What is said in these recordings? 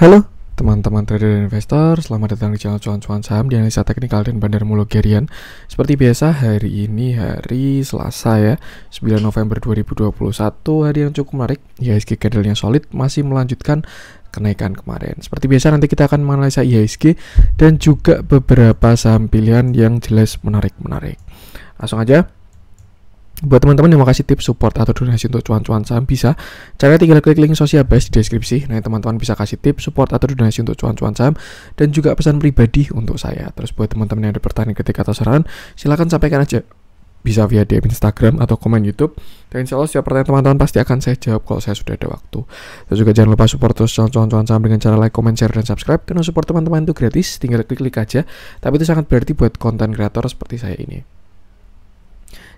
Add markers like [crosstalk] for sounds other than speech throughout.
Halo teman-teman trader dan investor, selamat datang di channel cuan-cuan saham di analisa teknikal dan bandar muluk Seperti biasa, hari ini hari Selasa ya, 9 November 2021, hari yang cukup menarik. IHSG yang solid, masih melanjutkan kenaikan kemarin. Seperti biasa nanti kita akan menganalisa IHSG dan juga beberapa saham pilihan yang jelas menarik-menarik. Langsung aja, Buat teman-teman yang mau kasih tips support atau donasi untuk cuan-cuan saham bisa, caranya tinggal klik link sosial base di deskripsi. Nah, teman-teman bisa kasih tips support atau donasi untuk cuan-cuan saham dan juga pesan pribadi untuk saya. Terus buat teman-teman yang ada pertanyaan ketika atau saran, silahkan sampaikan aja bisa via DM Instagram atau komen YouTube. Dan insya Allah setiap pertanyaan teman-teman pasti akan saya jawab kalau saya sudah ada waktu. Dan juga jangan lupa support terus cuan-cuan saham dengan cara like, comment, share, dan subscribe. Karena support teman-teman itu gratis, tinggal klik-klik aja. Tapi itu sangat berarti buat konten kreator seperti saya ini.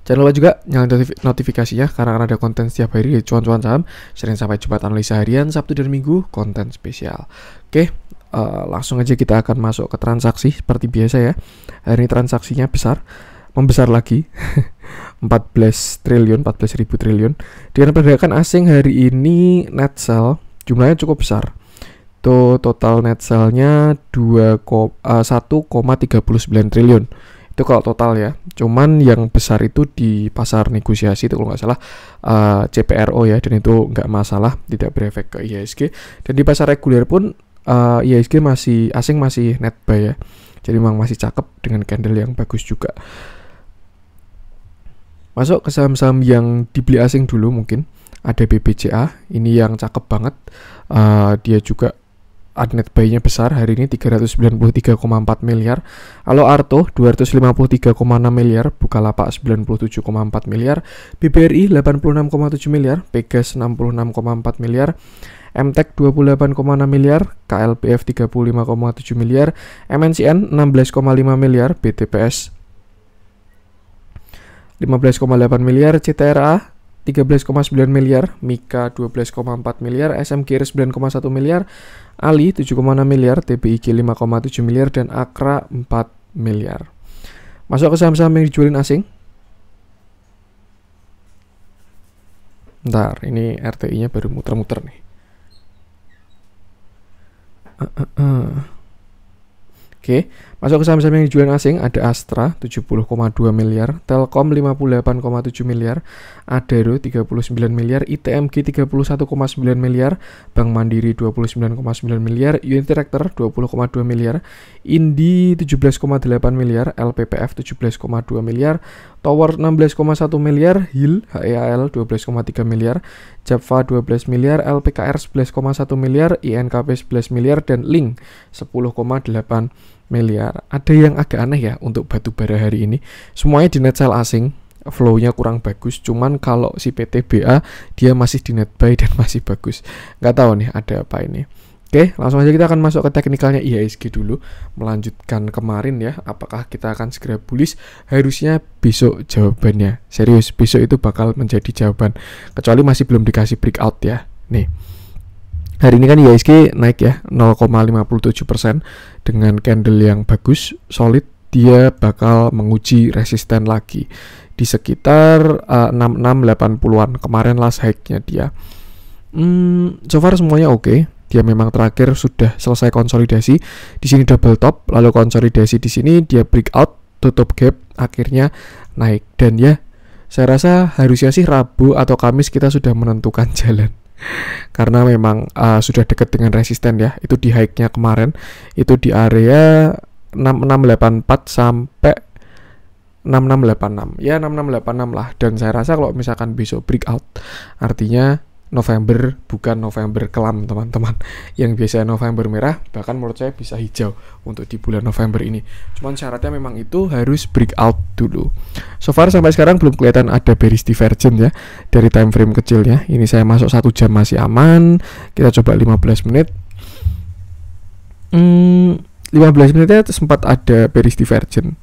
Jangan lupa juga nyalain notifikasinya karena ada konten setiap hari di cuan-cuan saham. Sering sampai cepat analisa harian, Sabtu dan Minggu konten spesial. Oke, uh, langsung aja kita akan masuk ke transaksi seperti biasa ya. Hari ini transaksinya besar, membesar lagi. 14 [laughs] triliun, 14 ribu triliun. Dengan perdagangan asing hari ini net sell jumlahnya cukup besar tuh total net sellnya nya 1,39 eh, triliun itu kalau total ya cuman yang besar itu di pasar negosiasi itu kalau nggak salah uh, eh, CPRO ya dan itu nggak masalah tidak berefek ke IHSG dan di pasar reguler pun uh, eh, IHSG masih asing masih net buy ya jadi memang masih cakep dengan candle yang bagus juga masuk ke saham-saham yang dibeli asing dulu mungkin ada BBCA ini yang cakep banget uh, dia juga Adnet Bayinya besar hari ini 393,4 miliar. Alo Arto 253,6 miliar, Bukalapak 97,4 miliar, BBRI 86,7 miliar, Pegas 66,4 miliar, MTEK 28,6 miliar, KLPF 35,7 miliar, MNCN 16,5 miliar, BTPS 15,8 miliar, CTRA 13,9 miliar, Mika 12,4 miliar, SMK 9,1 miliar, Ali 7,6 miliar, TBIG 5,7 miliar, dan Akra 4 miliar. Masuk ke saham-saham yang dijualin asing. Ntar, ini RTI-nya baru muter-muter nih. Uh, uh, uh. Oke, okay. masuk ke saham-saham yang dijual asing ada Astra 70,2 miliar, Telkom 58,7 miliar, Adaro 39 miliar, ITMG 31,9 miliar, Bank Mandiri 29,9 miliar, Unitractor 20,2 miliar, Indi 17,8 miliar, LPPF 17,2 miliar, Tower 16,1 miliar, Hill HEAL 12,3 miliar, Japfa 12 miliar, LPKR 11,1 miliar, INKP 11 miliar, dan Link 10,8 miliar. Ada yang agak aneh ya untuk batu bara hari ini. Semuanya di net sale asing, flow-nya kurang bagus cuman kalau si PTBA dia masih di net buy dan [laughs] masih bagus nggak tahu nih ada apa ini Oke, langsung aja kita akan masuk ke teknikalnya IHSG dulu. Melanjutkan kemarin ya, apakah kita akan segera bullish? Harusnya besok jawabannya. Serius, besok itu bakal menjadi jawaban. Kecuali masih belum dikasih breakout ya. Nih. Hari ini kan IHSG naik ya 0,57% dengan candle yang bagus, solid, dia bakal menguji resisten lagi di sekitar uh, eh, 6680-an kemarin last hike nya dia. Hmm, so far semuanya oke. Okay. Dia memang terakhir sudah selesai konsolidasi. Di sini double top, lalu konsolidasi di sini dia breakout, tutup gap, akhirnya naik. Dan ya, saya rasa harusnya sih Rabu atau Kamis kita sudah menentukan [laughs] jalan karena memang uh, sudah dekat dengan resisten ya itu di hike nya kemarin itu di area 6684 sampai 6686 ya 6686 lah dan saya rasa kalau misalkan besok breakout artinya November bukan November kelam teman-teman [laughs] yang biasanya November merah bahkan menurut saya bisa hijau untuk di bulan November ini cuman syaratnya memang itu harus breakout dulu so far sampai sekarang belum kelihatan ada bearish divergence ya dari time frame kecilnya ini saya masuk satu jam masih aman kita coba 15 menit hmm, 15 menitnya sempat ada bearish divergence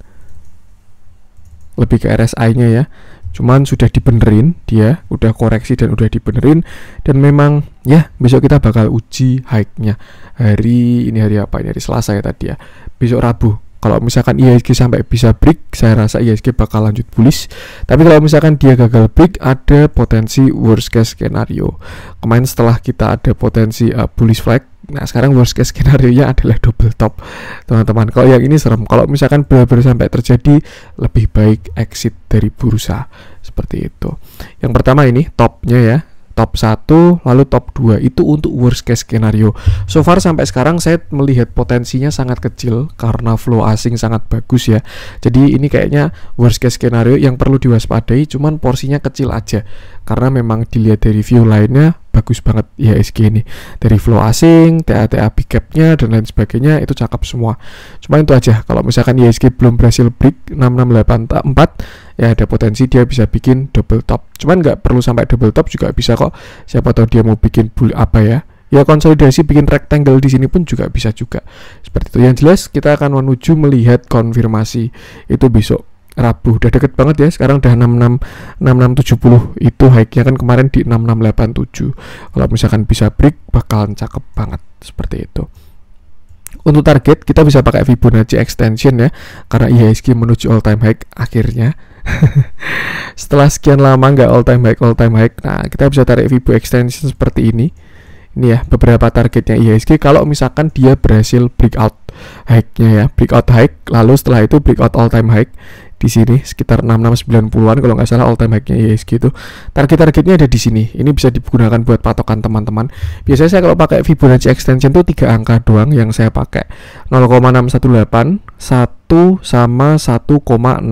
lebih ke RSI-nya ya. Cuman sudah dibenerin dia, udah koreksi dan udah dibenerin dan memang ya besok kita bakal uji high nya Hari ini hari apa? Ini hari Selasa ya tadi ya. Besok Rabu. Kalau misalkan IHSG sampai bisa break, saya rasa IHSG bakal lanjut bullish. Tapi kalau misalkan dia gagal break, ada potensi worst case skenario. Kemarin setelah kita ada potensi uh, bullish flag Nah sekarang worst case skenario nya adalah double top teman-teman. Kalau yang ini serem. Kalau misalkan benar-benar sampai terjadi lebih baik exit dari bursa seperti itu. Yang pertama ini topnya ya top 1 lalu top 2 itu untuk worst case skenario so far sampai sekarang saya melihat potensinya sangat kecil karena flow asing sangat bagus ya jadi ini kayaknya worst case skenario yang perlu diwaspadai cuman porsinya kecil aja karena memang dilihat dari view lainnya bagus banget IHSG ini dari flow asing, TATA ta big nya dan lain sebagainya itu cakep semua cuma itu aja kalau misalkan IHSG belum berhasil break 6684 ya ada potensi dia bisa bikin double top cuman nggak perlu sampai double top juga bisa kok siapa tahu dia mau bikin bull apa ya ya konsolidasi bikin rectangle di sini pun juga bisa juga seperti itu yang jelas kita akan menuju melihat konfirmasi itu besok Rabu udah deket banget ya sekarang udah 66 6670 itu high-nya kan kemarin di 6687 kalau misalkan bisa break bakalan cakep banget seperti itu untuk target kita bisa pakai Fibonacci extension ya karena IHSG e menuju all time high akhirnya [laughs] setelah sekian lama nggak all time high all time high nah kita bisa tarik Fibo extension seperti ini ini ya beberapa targetnya IHSG kalau misalkan dia berhasil breakout high-nya ya breakout high lalu setelah itu breakout all time high di sini sekitar 6690-an kalau nggak salah all time high-nya IHSG itu target-targetnya ada di sini ini bisa digunakan buat patokan teman-teman biasanya saya kalau pakai Fibonacci extension itu tiga angka doang yang saya pakai 0,618 1 sama 1,618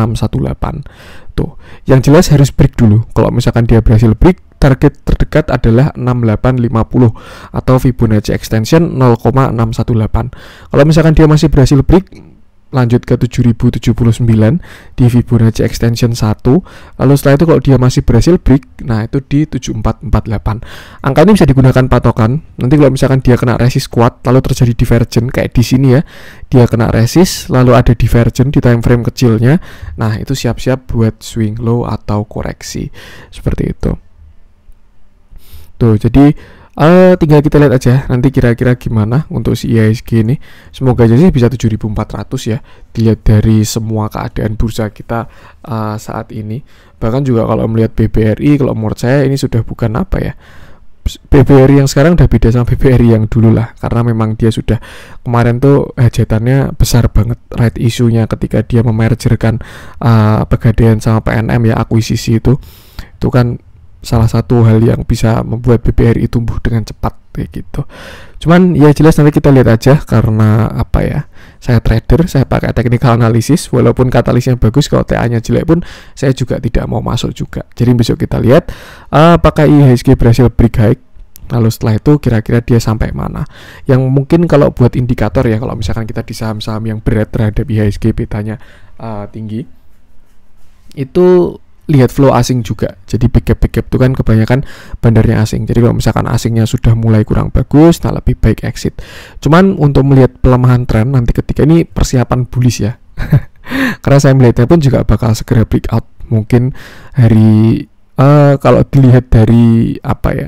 tuh yang jelas harus break dulu kalau misalkan dia berhasil break target terdekat adalah 6850 atau Fibonacci extension 0,618 kalau misalkan dia masih berhasil break lanjut ke 7079 di Fibonacci extension 1 lalu setelah itu kalau dia masih berhasil break nah itu di 7448 angka ini bisa digunakan patokan nanti kalau misalkan dia kena resist kuat lalu terjadi divergen kayak di sini ya dia kena resist lalu ada divergen di time frame kecilnya nah itu siap-siap buat swing low atau koreksi seperti itu tuh jadi Uh, tinggal kita lihat aja nanti kira-kira gimana untuk si IHSG ini. Semoga aja sih bisa 7400 ya. Dilihat dari semua keadaan bursa kita uh, saat ini. Bahkan juga kalau melihat BBRI kalau menurut saya ini sudah bukan apa ya. BBRI yang sekarang udah beda sama BBRI yang dulu lah karena memang dia sudah kemarin tuh hajatannya besar banget right isunya ketika dia memergerkan uh, pegadaian sama PNM ya akuisisi itu itu kan salah satu hal yang bisa membuat BBRI tumbuh dengan cepat kayak gitu. Cuman ya jelas nanti kita lihat aja karena apa ya? Saya trader, saya pakai technical analysis walaupun katalisnya bagus kalau TA-nya jelek pun saya juga tidak mau masuk juga. Jadi besok kita lihat eh, apakah IHSG berhasil break high lalu setelah itu kira-kira dia sampai mana yang mungkin kalau buat indikator ya kalau misalkan kita di saham-saham yang berat terhadap IHSG betanya uh, tinggi itu lihat flow asing juga. Jadi big cap big itu kan kebanyakan bandarnya asing. Jadi kalau misalkan asingnya sudah mulai kurang bagus, nah lebih baik exit. Cuman untuk melihat pelemahan tren nanti ketika ini persiapan bullish ya. [laughs] Karena saya melihatnya pun juga bakal segera out Mungkin hari uh, kalau dilihat dari apa ya?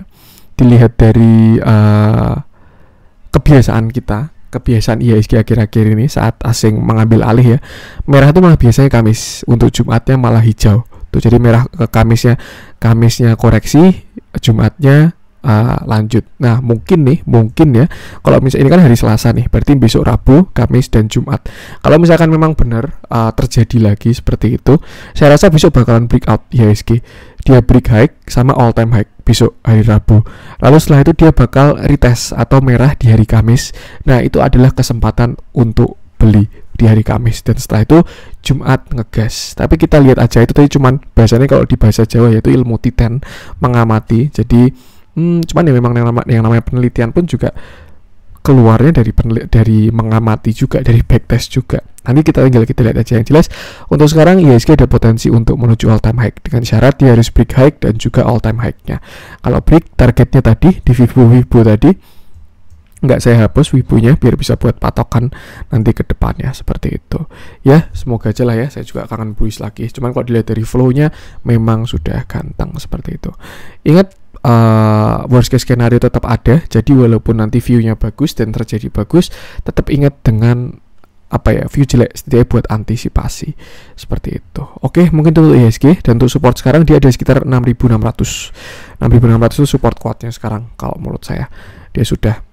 Dilihat dari uh, kebiasaan kita kebiasaan IHSG akhir-akhir ini saat asing mengambil alih ya merah itu malah biasanya Kamis untuk Jumatnya malah hijau tuh gitu. jadi merah ke eh, Kamisnya Kamisnya koreksi Jumatnya uh, lanjut nah mungkin nih mungkin ya kalau misalnya ini kan hari Selasa nih berarti besok Rabu Kamis dan Jumat kalau misalkan memang benar uh, terjadi lagi seperti itu saya rasa besok bakalan break out IHSG dia break high sama all time high besok hari Rabu. Lalu setelah itu dia bakal retest atau merah di hari Kamis. Nah, itu adalah kesempatan untuk beli di hari Kamis dan setelah itu Jumat ngegas. Tapi kita lihat aja itu tadi cuman bahasanya kalau di bahasa Jawa yaitu ilmu titen mengamati. Jadi hmm, cuman ya memang yang, nama, yang namanya penelitian pun juga keluarnya dari penelitian dari mengamati juga dari backtest juga. Nanti kita tinggal kita lihat aja yang jelas. Untuk sekarang IHSG ada potensi untuk menuju all time high dengan syarat dia harus break high dan juga all time high-nya. Kalau break targetnya tadi di Vivo Vivo tadi nggak saya hapus wibunya biar bisa buat patokan nanti ke depannya seperti itu ya semoga aja lah ya saya juga kangen buis lagi cuman kalau dilihat dari flownya memang sudah ganteng seperti itu ingat uh, worst case skenario tetap ada jadi walaupun nanti viewnya bagus dan terjadi bagus tetap ingat dengan apa ya view jelek setidaknya buat antisipasi seperti itu oke mungkin itu untuk IHSG e dan untuk support sekarang dia ada sekitar 6600 6600 itu support kuatnya sekarang kalau menurut saya dia sudah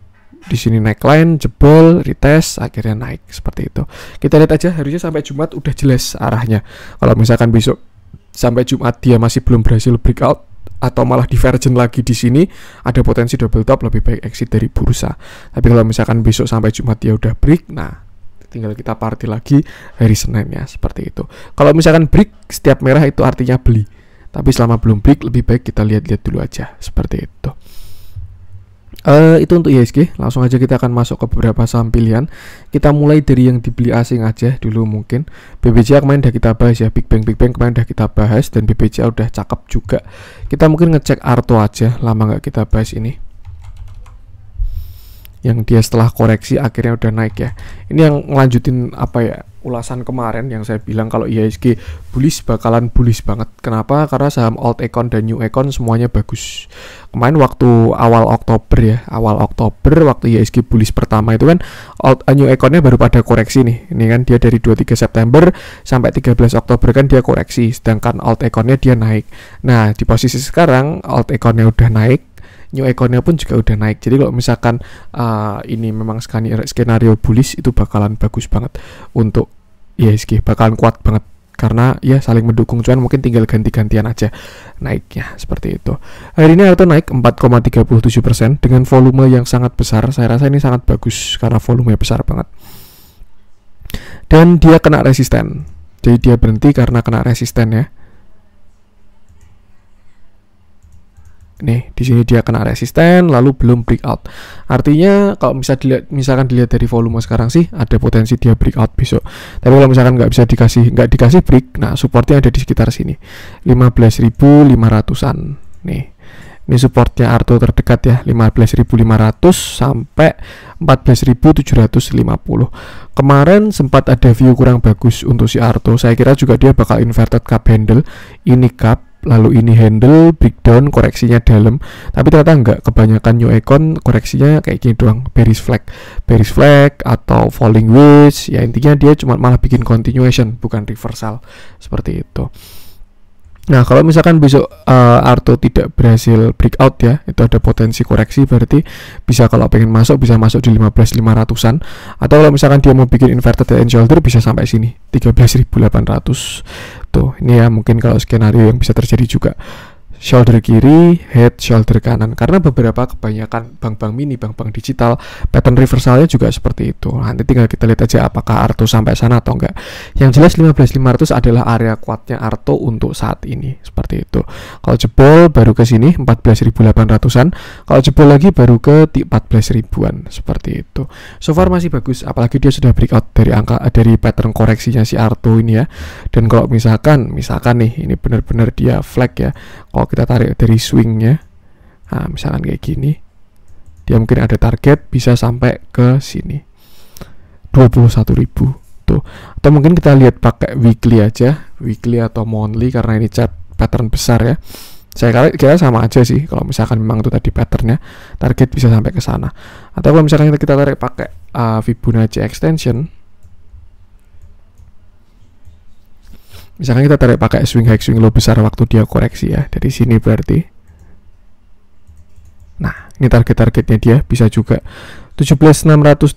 di sini naik line jebol, retest, akhirnya naik seperti itu. Kita lihat aja harusnya sampai Jumat udah jelas arahnya. Kalau misalkan besok sampai Jumat dia masih belum berhasil breakout atau malah divergen lagi di sini ada potensi double top lebih baik exit dari bursa. Tapi kalau misalkan besok sampai Jumat dia udah break, nah tinggal kita party lagi hari Senin ya seperti itu. Kalau misalkan break setiap merah itu artinya beli. Tapi selama belum break lebih baik kita lihat-lihat dulu aja seperti itu. Uh, itu untuk ISG, langsung aja kita akan masuk ke beberapa saham pilihan. Kita mulai dari yang dibeli asing aja dulu mungkin. BBCA kemarin udah kita bahas ya, Big Bang Big Bang kemarin udah kita bahas dan BBCA udah cakep juga. Kita mungkin ngecek Arto aja, lama nggak kita bahas ini. Yang dia setelah koreksi akhirnya udah naik ya. Ini yang ngelanjutin apa ya? ulasan kemarin yang saya bilang kalau IHSG bullish bakalan bullish banget. Kenapa? Karena saham old econ dan new econ semuanya bagus. Kemarin waktu awal Oktober ya, awal Oktober waktu IHSG bullish pertama itu kan old eh, new econnya baru pada koreksi nih. Ini kan dia dari 23 September sampai 13 Oktober kan dia koreksi, sedangkan old econnya dia naik. Nah, di posisi sekarang old econnya udah naik, new economy pun juga udah naik jadi kalau misalkan uh, ini memang skenario, skenario bullish itu bakalan bagus banget untuk IHSG ya, bakalan kuat banget karena ya saling mendukung cuman mungkin tinggal ganti-gantian aja naiknya seperti itu hari ini auto naik 4,37% dengan volume yang sangat besar saya rasa ini sangat bagus karena volumenya besar banget dan dia kena resisten jadi dia berhenti karena kena resisten ya Nih, di sini dia kena resisten lalu belum breakout. Artinya kalau bisa dilihat misalkan dilihat dari volume sekarang sih ada potensi dia breakout besok. Tapi kalau misalkan nggak bisa dikasih nggak dikasih break, nah supportnya ada di sekitar sini. 15.500-an. Nih. Ini supportnya Arto terdekat ya 15.500 sampai 14.750 Kemarin sempat ada view kurang bagus untuk si Arto Saya kira juga dia bakal inverted cup handle Ini cup lalu ini handle breakdown koreksinya dalam tapi ternyata enggak kebanyakan new icon koreksinya kayak gini doang bearish flag bearish flag atau falling wedge ya intinya dia cuma malah bikin continuation bukan reversal seperti itu Nah, kalau misalkan besok uh, Arto tidak berhasil breakout ya, itu ada potensi koreksi berarti bisa kalau pengen masuk bisa masuk di 15.500-an atau kalau misalkan dia mau bikin inverted head and shoulder bisa sampai sini 13.800 gitu. Ini ya mungkin kalau skenario yang bisa terjadi juga shoulder kiri, head shoulder kanan karena beberapa kebanyakan bank-bank mini, bank-bank digital pattern reversalnya juga seperti itu. Nah, nanti tinggal kita lihat aja apakah Arto sampai sana atau enggak. Yang jelas 15500 adalah area kuatnya Arto untuk saat ini seperti itu. Kalau jebol baru ke sini 14800-an, kalau jebol lagi baru ke 14000-an, seperti itu. So far masih bagus apalagi dia sudah breakout dari angka eh, dari pattern koreksinya si Arto ini ya. Dan kalau misalkan misalkan nih ini benar-benar dia flag ya. Kalau kalau kita tarik dari swingnya nah, misalkan kayak gini dia mungkin ada target bisa sampai ke sini 21.000 tuh atau mungkin kita lihat pakai weekly aja weekly atau monthly karena ini chart pattern besar ya saya kira, kira sama aja sih kalau misalkan memang itu tadi patternnya target bisa sampai ke sana atau kalau misalkan kita tarik pakai uh, Fibonacci extension misalkan kita tarik pakai swing high swing low besar waktu dia koreksi ya dari sini berarti nah ini target-targetnya dia bisa juga 17.625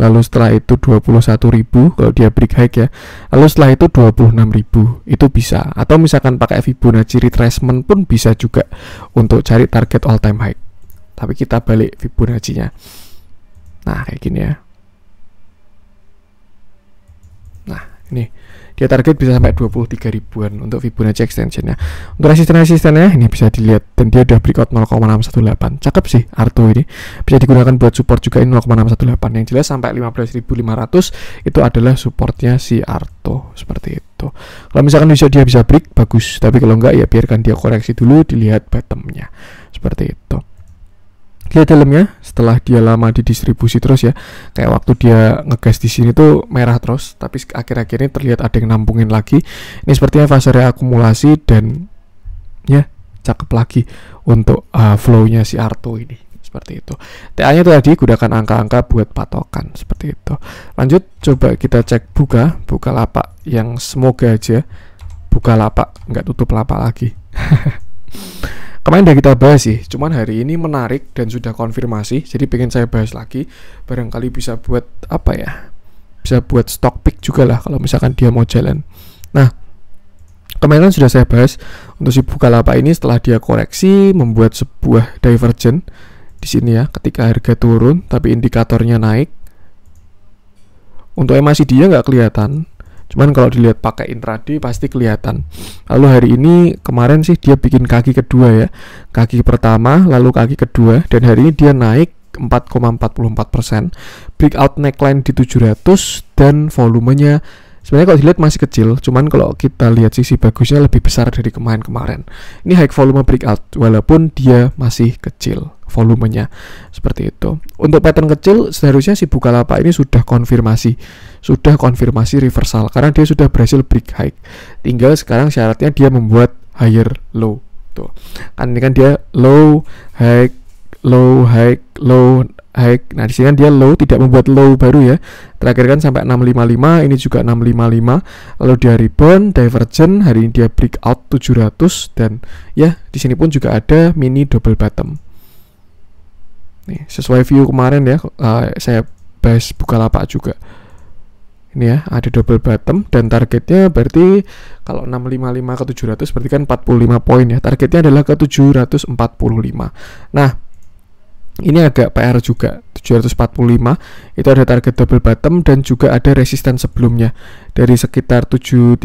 lalu setelah itu 21.000 kalau dia break high ya lalu setelah itu 26.000 itu bisa atau misalkan pakai Fibonacci retracement pun bisa juga untuk cari target all time high tapi kita balik Fibonacci nya nah kayak gini ya nah ini ya target bisa sampai 23 ribuan untuk Fibonacci extensionnya untuk resisten-resistennya ini bisa dilihat dan dia udah breakout 0,618 cakep sih Arto ini bisa digunakan buat support juga ini 0,618 yang jelas sampai 15.500 itu adalah supportnya si Arto seperti itu kalau misalkan bisa dia bisa break bagus tapi kalau enggak ya biarkan dia koreksi dulu dilihat bottomnya seperti itu lihat dalamnya setelah dia lama didistribusi terus ya kayak waktu dia ngegas di sini tuh merah terus tapi akhir-akhir ini terlihat ada yang nampungin lagi ini sepertinya fase reakumulasi dan ya cakep lagi untuk uh, flow si Arto ini seperti itu TA nya tadi gunakan angka-angka buat patokan seperti itu lanjut coba kita cek buka buka lapak yang semoga aja buka lapak nggak tutup lapak lagi [laughs] Kemarin udah kita bahas sih, cuman hari ini menarik dan sudah konfirmasi, jadi pengen saya bahas lagi. Barangkali bisa buat apa ya? Bisa buat stock pick juga lah kalau misalkan dia mau jalan. Nah, kemarin kan sudah saya bahas untuk si Bukalapak ini setelah dia koreksi membuat sebuah divergen di sini ya, ketika harga turun tapi indikatornya naik. Untuk MACD dia nggak kelihatan, Cuman kalau dilihat pakai intraday pasti kelihatan. Lalu hari ini kemarin sih dia bikin kaki kedua ya. Kaki pertama lalu kaki kedua dan hari ini dia naik 4,44%. Breakout neckline di 700 dan volumenya sebenarnya kalau dilihat masih kecil cuman kalau kita lihat sisi bagusnya lebih besar dari kemarin-kemarin ini high volume breakout walaupun dia masih kecil volumenya seperti itu untuk pattern kecil seharusnya si Bukalapak ini sudah konfirmasi sudah konfirmasi reversal karena dia sudah berhasil break high tinggal sekarang syaratnya dia membuat higher low tuh kan ini kan dia low high low high low high nah di sini kan dia low tidak membuat low baru ya terakhir kan sampai 655 ini juga 655 lalu dia rebound divergent hari ini dia breakout 700 dan ya di sini pun juga ada mini double bottom nih sesuai view kemarin ya uh, saya bahas lapak juga ini ya ada double bottom dan targetnya berarti kalau 655 ke 700 berarti kan 45 poin ya targetnya adalah ke 745 nah ini agak PR juga 745 itu ada target double bottom dan juga ada resisten sebelumnya dari sekitar 735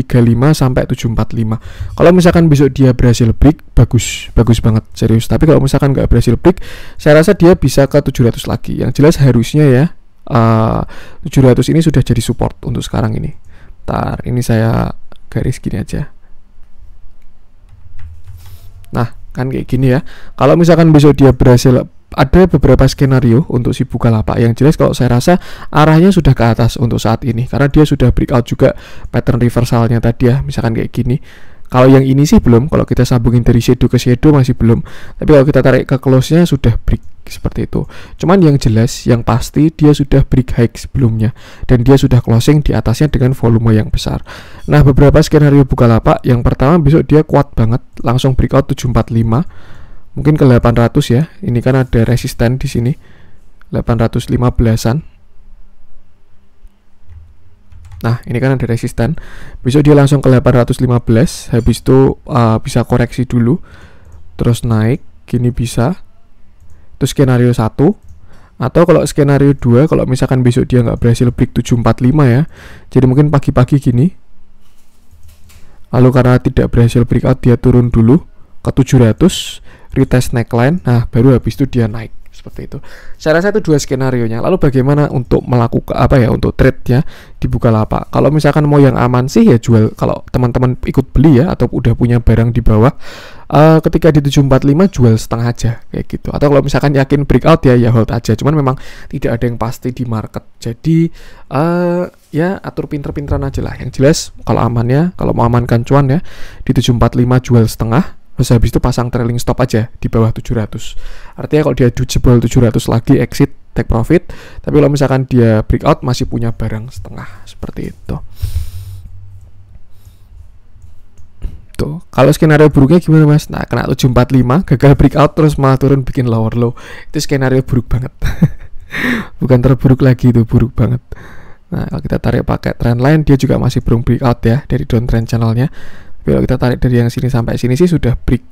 sampai 745 kalau misalkan besok dia berhasil break bagus bagus banget serius tapi kalau misalkan nggak berhasil break saya rasa dia bisa ke 700 lagi yang jelas harusnya ya eh, uh, 700 ini sudah jadi support untuk sekarang ini tar ini saya garis gini aja nah kan kayak gini ya kalau misalkan besok dia berhasil ada beberapa skenario untuk si Bukalapak yang jelas kalau saya rasa arahnya sudah ke atas untuk saat ini karena dia sudah breakout juga pattern reversalnya tadi ya misalkan kayak gini kalau yang ini sih belum kalau kita sambungin dari shadow ke shadow masih belum tapi kalau kita tarik ke close-nya sudah break seperti itu cuman yang jelas yang pasti dia sudah break high sebelumnya dan dia sudah closing di atasnya dengan volume yang besar nah beberapa skenario Bukalapak yang pertama besok dia kuat banget langsung breakout 745 mungkin ke 800 ya ini kan ada resisten di sini 815an nah ini kan ada resisten besok dia langsung ke 815 habis itu uh, bisa koreksi dulu terus naik gini bisa itu skenario 1 atau kalau skenario 2 kalau misalkan besok dia nggak berhasil break 745 ya jadi mungkin pagi-pagi gini lalu karena tidak berhasil break out dia turun dulu ke 700 retest neckline nah baru habis itu dia naik seperti itu. Saya rasa itu dua skenario nya. Lalu bagaimana untuk melakukan apa ya untuk trade ya dibuka lapak. Kalau misalkan mau yang aman sih ya jual kalau teman-teman ikut beli ya atau udah punya barang di bawah uh, ketika di 745 jual setengah aja kayak gitu. Atau kalau misalkan yakin breakout ya ya hold aja. Cuman memang tidak ada yang pasti di market. Jadi uh, ya atur pinter-pinteran aja lah. Yang jelas kalau amannya kalau mau amankan cuan ya di 745 jual setengah terus habis itu pasang trailing stop aja di bawah 700 artinya kalau dia jebol 700 lagi exit take profit tapi kalau misalkan dia breakout masih punya barang setengah seperti itu tuh kalau skenario buruknya gimana mas nah kena 745 gagal breakout terus malah turun bikin lower low itu skenario buruk banget [laughs] bukan terburuk lagi itu buruk banget Nah, kalau kita tarik pakai trend line, dia juga masih belum breakout ya dari downtrend channelnya. Kalau kita tarik dari yang sini sampai sini sih sudah break.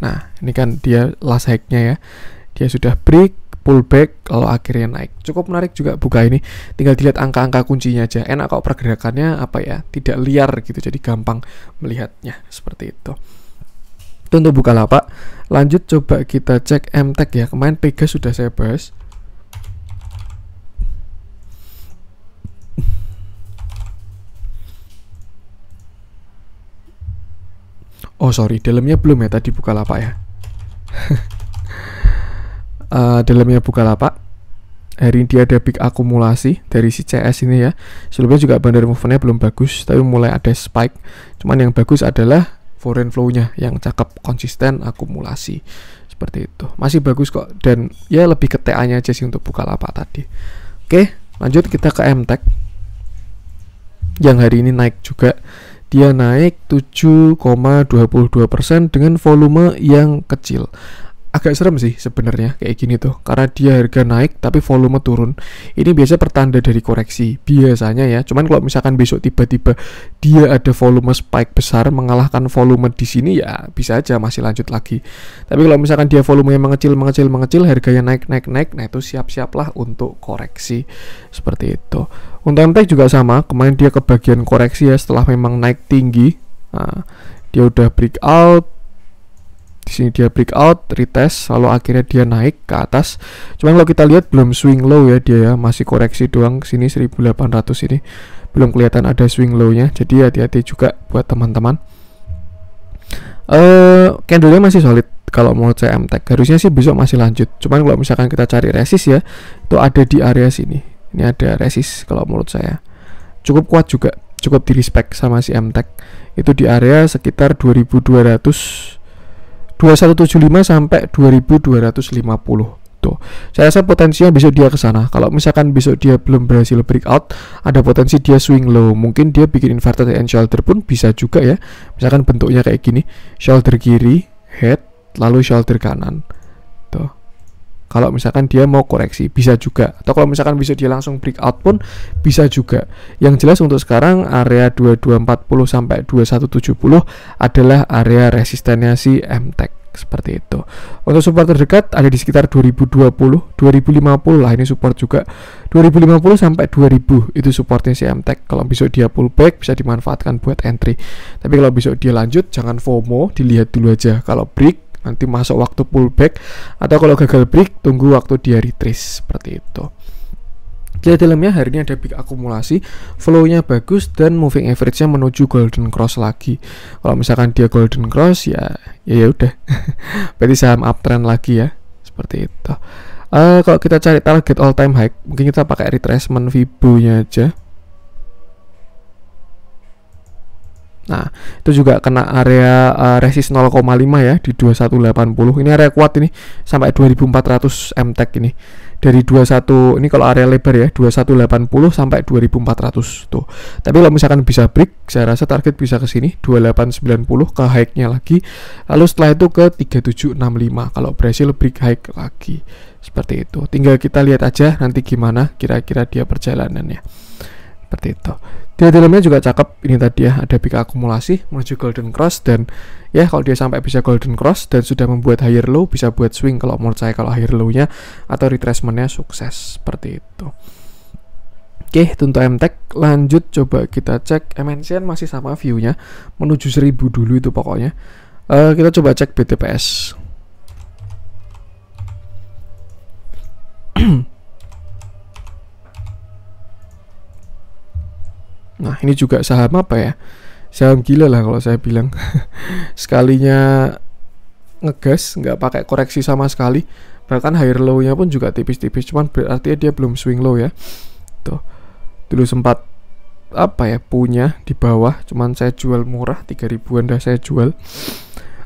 Nah, ini kan dia last hacknya ya. Dia sudah break, pullback, kalau akhirnya naik. Cukup menarik juga buka ini. Tinggal dilihat angka-angka kuncinya aja. Enak kok pergerakannya apa ya? Tidak liar gitu, jadi gampang melihatnya seperti itu. Tentu untuk buka lapak. Lanjut coba kita cek MTEK ya. Kemarin Pegas sudah saya bahas. Oh sorry, dalamnya belum ya tadi buka lapak ya. uh, [laughs] dalamnya buka lapak. Hari ini dia ada big akumulasi dari si CS ini ya. Sebelumnya juga bandar movementnya belum bagus, tapi mulai ada spike. Cuman yang bagus adalah foreign flow-nya yang cakep, konsisten, akumulasi. Seperti itu. Masih bagus kok dan ya lebih ke TA-nya aja sih untuk buka lapak tadi. Oke, lanjut kita ke MTech yang hari ini naik juga dia naik 7,22% dengan volume yang kecil agak serem sih sebenarnya kayak gini tuh karena dia harga naik tapi volume turun ini biasa pertanda dari koreksi biasanya ya cuman kalau misalkan besok tiba-tiba dia ada volume spike besar mengalahkan volume di sini ya bisa aja masih lanjut lagi tapi kalau misalkan dia volumenya mengecil mengecil mengecil harganya naik naik naik nah itu siap-siaplah untuk koreksi seperti itu untuk MTEK juga sama kemarin dia kebagian koreksi ya setelah memang naik tinggi nah, dia udah break out di sini dia breakout, retest lalu akhirnya dia naik ke atas cuman kalau kita lihat belum swing low ya dia ya masih koreksi doang sini 1800 ini belum kelihatan ada swing low nya jadi hati-hati juga buat teman-teman uh, candlenya masih solid kalau mau CMTEK harusnya sih besok masih lanjut cuman kalau misalkan kita cari resis ya itu ada di area sini ini ada resist kalau menurut saya cukup kuat juga cukup di respect sama si MTEK itu di area sekitar 2200 2175 sampai 2250 tuh. Saya rasa potensinya besok dia ke sana. Kalau misalkan besok dia belum berhasil breakout, ada potensi dia swing low. Mungkin dia bikin inverted and shoulder pun bisa juga ya. Misalkan bentuknya kayak gini, shoulder kiri, head, lalu shoulder kanan kalau misalkan dia mau koreksi bisa juga atau kalau misalkan bisa dia langsung breakout pun bisa juga yang jelas untuk sekarang area 2240 sampai 2170 adalah area resistennya si MTEK seperti itu. Untuk support terdekat ada di sekitar 2020, 2050 lah ini support juga. 2050 sampai 2000 itu supportnya si MTEK. Kalau bisa dia pullback bisa dimanfaatkan buat entry. Tapi kalau bisa dia lanjut jangan FOMO, dilihat dulu aja. Kalau break nanti masuk waktu pullback atau kalau gagal break tunggu waktu dia retrace seperti itu jadi dalamnya hari ini ada big akumulasi, flow-nya bagus dan moving average-nya menuju golden cross lagi. Kalau misalkan dia golden cross ya ya, ya udah. [laughs] Berarti saham uptrend lagi ya. Seperti itu. Uh, kalau kita cari target all time high, mungkin kita pakai retracement fibo aja. Nah, itu juga kena area uh, resist 0,5 ya di 2180. Ini area kuat ini sampai 2400 mtek ini. Dari 21 ini kalau area lebar ya 2180 sampai 2400 tuh. Tapi kalau misalkan bisa break, saya rasa target bisa ke sini 2890 ke high-nya lagi. Lalu setelah itu ke 3765 kalau berhasil break high lagi. Seperti itu. Tinggal kita lihat aja nanti gimana kira-kira dia perjalanannya seperti itu Di dalamnya juga cakep ini tadi ya ada pika akumulasi menuju golden cross dan ya kalau dia sampai bisa golden cross dan sudah membuat higher low bisa buat swing kalau menurut saya kalau higher low-nya atau retracement-nya sukses seperti itu Oke, okay, untuk lanjut coba kita cek MNCN masih sama view-nya menuju 1000 dulu itu pokoknya. Uh, kita coba cek BTPS. [clears throat] Nah ini juga saham apa ya? Saham gila lah kalau saya bilang. [laughs] Sekalinya ngegas, nggak pakai koreksi sama sekali. Bahkan higher low-nya pun juga tipis-tipis, cuman berarti dia belum swing low ya. Tuh. Dulu sempat apa ya punya di bawah, cuman saya jual murah 3000-an dah saya jual.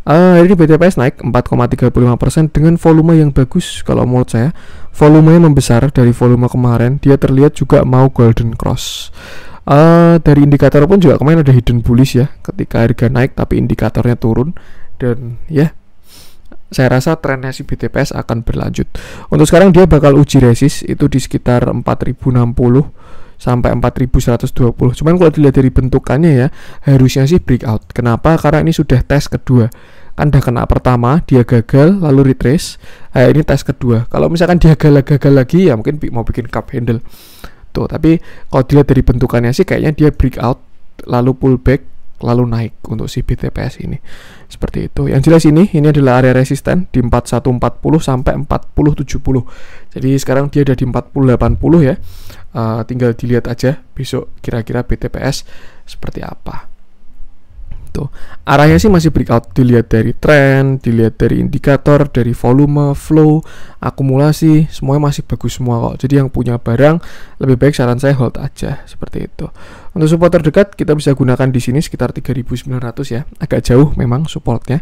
Uh, ah, hari ini BTPS naik 4,35% dengan volume yang bagus kalau menurut saya. Volumenya membesar dari volume kemarin. Dia terlihat juga mau golden cross. Uh, dari indikator pun juga kemarin ada hidden bullish ya, ketika harga naik tapi indikatornya turun dan ya yeah, saya rasa trennya si BTPS akan berlanjut. Untuk sekarang dia bakal uji resist itu di sekitar 4060 sampai 4120. Cuman kalau dilihat dari bentukannya ya, harusnya sih breakout. Kenapa? Karena ini sudah tes kedua. kan udah kena pertama, dia gagal, lalu retrace. ini tes kedua. Kalau misalkan dia gagal-gagal lagi, ya mungkin mau bikin cup handle. Tuh, gitu. tapi kalau dilihat dari bentukannya sih kayaknya dia breakout lalu pullback lalu naik untuk si BTPS ini. Seperti itu. Yang jelas ini ini adalah area resisten di 4140 sampai 4070. Jadi sekarang dia ada di 4080 ya. Uh, tinggal dilihat aja besok kira-kira BTPS seperti apa gitu. Arahnya sih masih breakout dilihat dari tren, dilihat dari indikator, dari volume, flow, akumulasi, semuanya masih bagus semua kok. Jadi yang punya barang lebih baik saran saya hold aja seperti itu. Untuk support terdekat kita bisa gunakan di sini sekitar 3900 ya. Agak jauh memang supportnya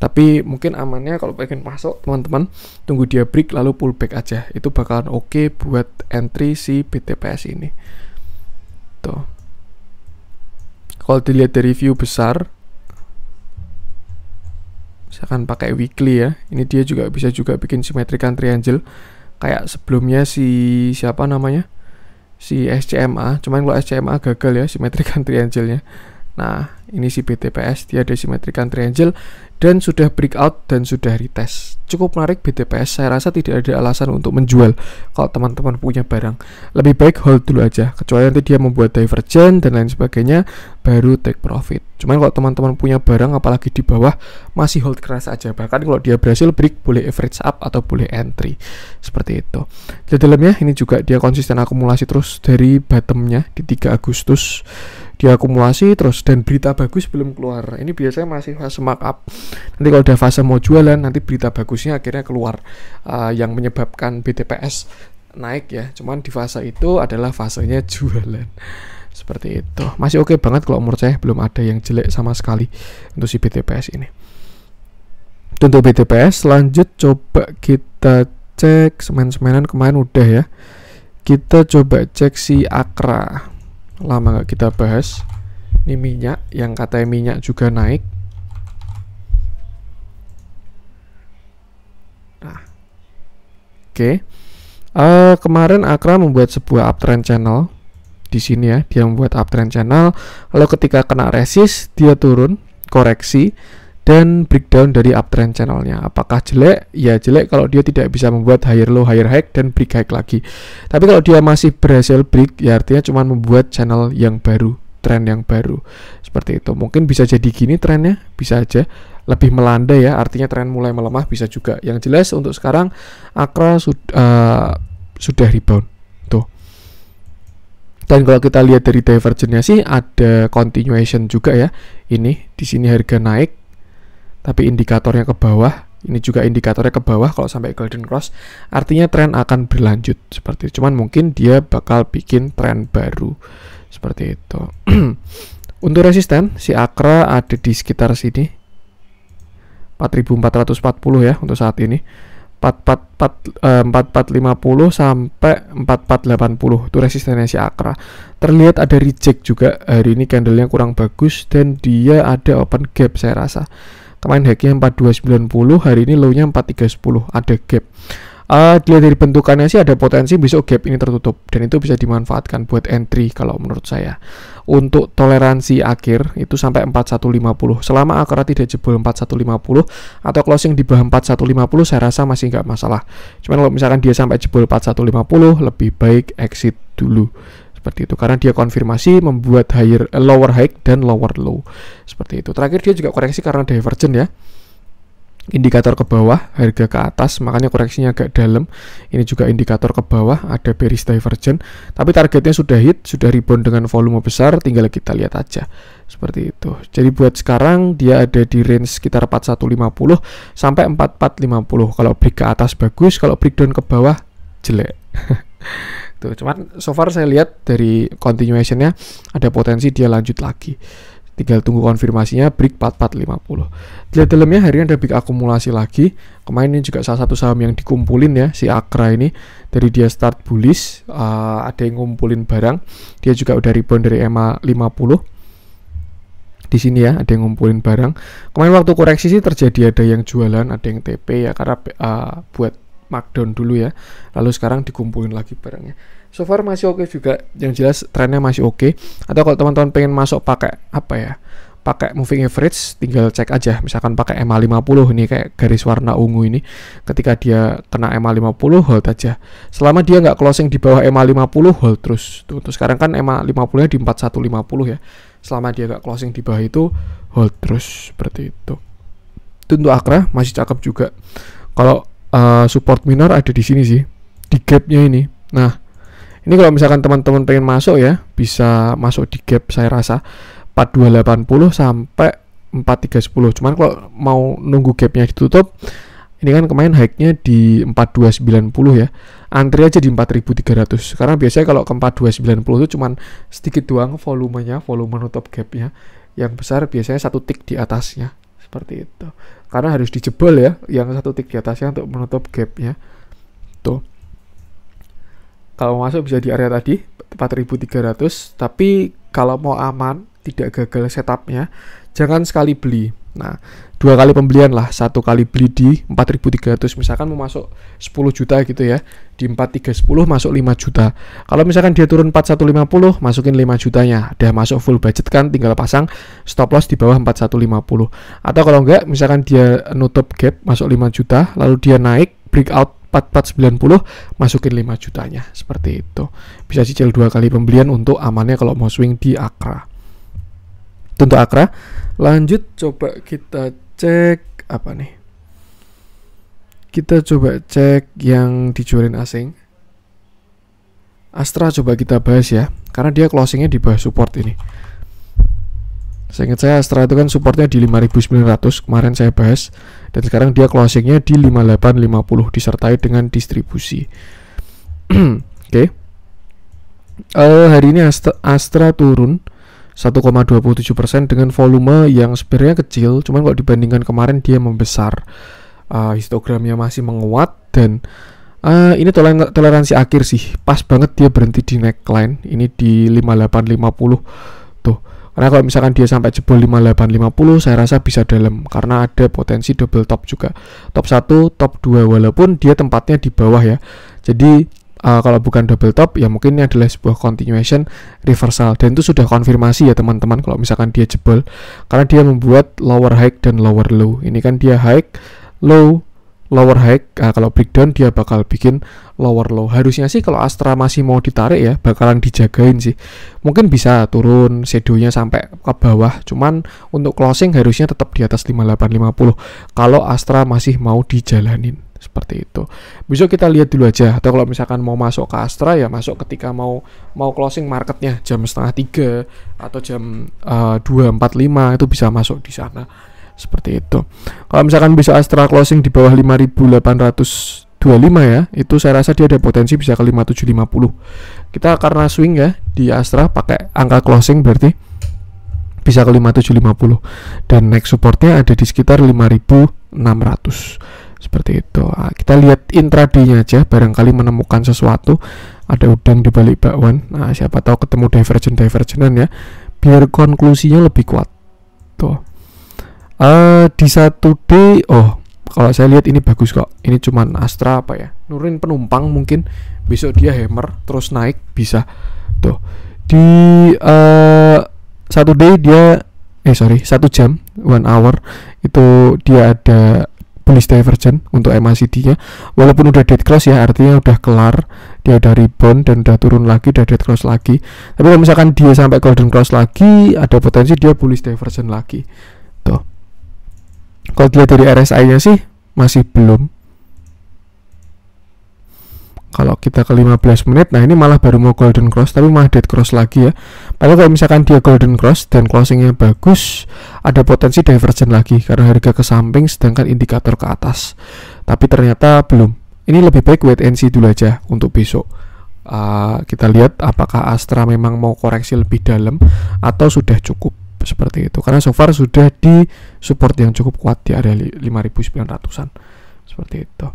tapi mungkin amannya kalau pengen masuk teman-teman tunggu dia break lalu pullback aja itu bakalan oke okay buat entry si BTPS ini tuh kalau dilihat dari view besar misalkan pakai weekly ya ini dia juga bisa juga bikin simetrikan triangle kayak sebelumnya si siapa namanya si SCMA cuman kalau SCMA gagal ya simetrikan triangle-nya Nah, ini si BTPS dia ada simetrikan triangle dan sudah breakout dan sudah retest. Cukup menarik BTPS. Saya rasa tidak ada alasan untuk menjual kalau teman-teman punya barang. Lebih baik hold dulu aja. Kecuali nanti dia membuat divergen dan lain sebagainya baru take profit. Cuman kalau teman-teman punya barang apalagi di bawah masih hold keras aja. Bahkan kalau dia berhasil break boleh average up atau boleh entry. Seperti itu. Di dalamnya ini juga dia konsisten akumulasi terus dari bottomnya di 3 Agustus diakumulasi terus dan berita bagus belum keluar ini biasanya masih fase markup nanti kalau udah fase mau jualan nanti berita bagusnya akhirnya keluar uh, yang menyebabkan BTPS naik ya cuman di fase itu adalah fasenya [laughs] jualan seperti itu masih oke okay banget kalau umur saya belum ada yang jelek sama sekali untuk si BTPS ini untuk BTPS lanjut coba kita cek semen-semenan kemarin udah ya kita coba cek si Akra lama nggak kita bahas ini minyak yang katanya minyak juga naik nah oke okay. uh, eh, kemarin Akra membuat sebuah uptrend channel di sini ya dia membuat uptrend channel lalu ketika kena resist dia turun koreksi dan breakdown dari uptrend channelnya. Apakah jelek? Ya jelek kalau dia tidak bisa membuat higher low, higher high dan break high lagi. Tapi kalau dia masih berhasil break, ya artinya cuma membuat channel yang baru, tren yang baru. Seperti itu. Mungkin bisa jadi gini trennya, bisa aja lebih melanda ya. Artinya tren mulai melemah bisa juga. Yang jelas untuk sekarang Akra sud uh, sudah rebound. Tuh. Dan kalau kita lihat dari divergennya sih ada continuation juga ya. Ini di sini harga naik tapi indikatornya ke bawah ini juga indikatornya ke bawah kalau sampai golden cross artinya tren akan berlanjut seperti itu. cuman mungkin dia bakal bikin tren baru seperti itu [clears throat] untuk resisten si akra ada di sekitar sini 4440 ya untuk saat ini 4450 eh, sampai 4480 itu resistennya si akra terlihat ada reject juga hari ini candlenya kurang bagus dan dia ada open gap saya rasa kemarin high-nya 4290 hari ini low-nya 4310 ada gap uh, dilihat dari bentukannya sih ada potensi besok gap ini tertutup dan itu bisa dimanfaatkan buat entry kalau menurut saya untuk toleransi akhir itu sampai 4150 selama akurat tidak jebol 4150 atau closing di bawah 4150 saya rasa masih nggak masalah cuman kalau misalkan dia sampai jebol 4150 lebih baik exit dulu seperti itu karena dia konfirmasi membuat higher eh, lower high dan lower low seperti itu terakhir dia juga koreksi karena divergent ya indikator ke bawah harga ke atas makanya koreksinya agak dalam ini juga indikator ke bawah ada bearish divergent tapi targetnya sudah hit sudah rebound dengan volume besar tinggal kita lihat aja seperti itu jadi buat sekarang dia ada di range sekitar 4150 sampai 4450 kalau break ke atas bagus kalau breakdown ke bawah jelek [laughs] gitu. cuman so far saya lihat dari continuationnya ada potensi dia lanjut lagi. Tinggal tunggu konfirmasinya break 4450. Dilihat dalamnya hari ini ada big akumulasi lagi. Kemarin ini juga salah satu saham yang dikumpulin ya si Akra ini dari dia start bullish uh, ada yang ngumpulin barang. Dia juga udah rebound dari EMA 50 di sini ya ada yang ngumpulin barang kemarin waktu koreksi sih terjadi ada yang jualan ada yang TP ya karena uh, buat markdown dulu ya lalu sekarang dikumpulin lagi barangnya so far masih oke okay juga yang jelas trennya masih oke okay. atau kalau teman-teman pengen masuk pakai apa ya pakai moving average tinggal cek aja misalkan pakai ma 50 ini kayak garis warna ungu ini ketika dia kena ma 50 hold aja selama dia nggak closing di bawah ma 50 hold terus tuh, tuh sekarang kan ma 50 nya di 4150 ya selama dia nggak closing di bawah itu hold terus seperti itu tentu untuk Akra masih cakep juga kalau uh, support minor ada di sini sih di gapnya ini nah ini kalau misalkan teman-teman pengen masuk ya bisa masuk di gap saya rasa 4280 sampai 4310 cuman kalau mau nunggu gapnya ditutup ini kan kemarin high-nya di 4290 ya antri aja di 4300 karena biasanya kalau ke 4290 itu cuman sedikit doang volumenya volume nutup gapnya yang besar biasanya satu tick di atasnya seperti itu karena harus dijebol ya yang satu tik di atasnya untuk menutup gapnya tuh kalau masuk bisa di area tadi 4300 tapi kalau mau aman tidak gagal setupnya jangan sekali beli Nah, dua kali pembelian lah, satu kali beli di 4.300 misalkan mau masuk 10 juta gitu ya. Di 4310 masuk 5 juta. Kalau misalkan dia turun 4150, masukin 5 jutanya. Dia masuk full budget kan tinggal pasang stop loss di bawah 4150. Atau kalau enggak misalkan dia nutup gap masuk 5 juta, lalu dia naik breakout 4490 masukin 5 jutanya seperti itu bisa cicil dua kali pembelian untuk amannya kalau mau swing di Akra untuk Akra lanjut coba kita cek apa nih kita coba cek yang dijualin asing Astra coba kita bahas ya karena dia closingnya di bawah support ini saya ingat saya Astra itu kan supportnya di 5900 kemarin saya bahas dan sekarang dia closingnya di 5850 disertai dengan distribusi [clears throat] oke okay. uh, eh, hari ini Astra, Astra turun 1,27 persen dengan volume yang sebenarnya kecil, cuman kalau dibandingkan kemarin dia membesar, uh, histogramnya masih menguat dan uh, ini toleransi akhir sih, pas banget dia berhenti di neckline, ini di 5850 tuh. Karena kalau misalkan dia sampai jebol 5850 saya rasa bisa dalam karena ada potensi double top juga. Top 1, top 2 walaupun dia tempatnya di bawah ya. Jadi uh, kalau bukan double top ya mungkin ini adalah sebuah continuation reversal dan itu sudah konfirmasi ya teman-teman kalau misalkan dia jebol karena dia membuat lower high dan lower low ini kan dia high low lower high uh, kalau breakdown dia bakal bikin lower low harusnya sih kalau Astra masih mau ditarik ya bakalan dijagain sih mungkin bisa turun sedonya sampai ke bawah cuman untuk closing harusnya tetap di atas 5850 kalau Astra masih mau dijalanin seperti itu. Besok kita lihat dulu aja. Atau kalau misalkan mau masuk ke Astra ya masuk ketika mau mau closing marketnya jam setengah tiga atau jam eh, dua empat lima itu bisa masuk di sana seperti itu. Kalau misalkan bisa Astra closing di bawah 5.825 ya, itu saya rasa dia ada potensi bisa ke 5.750. Kita karena swing ya di Astra pakai angka closing berarti bisa ke 5750 dan next supportnya ada di sekitar 5600 seperti itu nah, kita lihat intradinya aja barangkali menemukan sesuatu ada udang di balik bakwan nah siapa tahu ketemu divergen divergenan ya biar konklusinya lebih kuat tuh uh, di satu d oh kalau saya lihat ini bagus kok ini cuman Astra apa ya nurin penumpang mungkin besok dia hammer terus naik bisa tuh di eh, satu uh, d dia eh sorry satu jam one hour itu dia ada Polis divergent untuk MACD-nya walaupun udah dead cross ya artinya udah kelar dia udah rebound dan udah turun lagi udah dead cross lagi tapi kalau misalkan dia sampai golden cross lagi ada potensi dia bullish divergence lagi tuh kalau dilihat dari RSI nya sih masih belum kalau kita ke 15 menit nah ini malah baru mau golden cross tapi malah dead cross lagi ya padahal kalau misalkan dia golden cross dan closingnya bagus ada potensi divergent lagi karena harga ke samping sedangkan indikator ke atas tapi ternyata belum ini lebih baik wait and see dulu aja untuk besok uh, kita lihat apakah Astra memang mau koreksi lebih dalam atau sudah cukup seperti itu karena so far sudah di support yang cukup kuat di area 5900-an seperti itu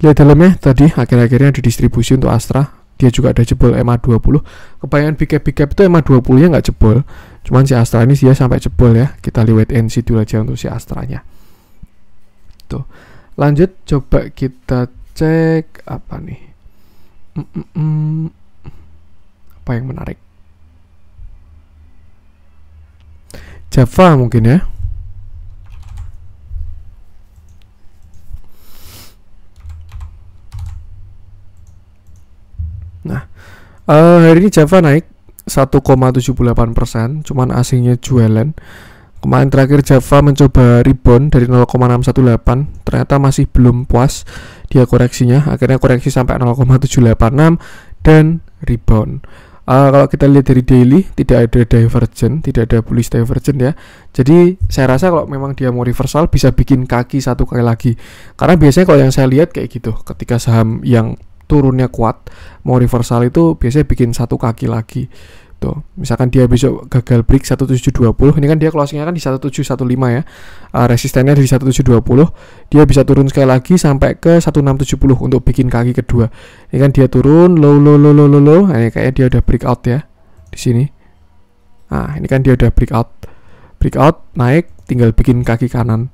lihat dalamnya tadi akhir-akhirnya ada distribusi untuk Astra dia juga ada jebol EMA 20 kebayangan big cap big cap itu EMA 20 nya nggak jebol cuman si Astra ini dia sampai jebol ya kita lihat NC dulu aja untuk si Astra nya tuh lanjut coba kita cek apa nih -mm -mm. mm. apa yang menarik Java mungkin ya Uh, hari ini Java naik 1,78 persen, cuman asingnya jualan. Kemarin terakhir Java mencoba rebound dari 0,618, ternyata masih belum puas dia koreksinya, akhirnya koreksi sampai 0,786 dan rebound. Uh, kalau kita lihat dari daily tidak ada divergent, tidak ada bullish divergent ya. Jadi saya rasa kalau memang dia mau reversal bisa bikin kaki satu kali lagi. Karena biasanya kalau yang saya lihat kayak gitu, ketika saham yang turunnya kuat mau reversal itu biasanya bikin satu kaki lagi tuh misalkan dia besok gagal break 1720 ini kan dia closingnya kan di 1715 ya uh, resistennya di 1720 dia bisa turun sekali lagi sampai ke 1670 untuk bikin kaki kedua ini kan dia turun low low low low low, low. Nah, ini kayaknya dia udah break out ya di sini nah ini kan dia udah break out break out naik tinggal bikin kaki kanan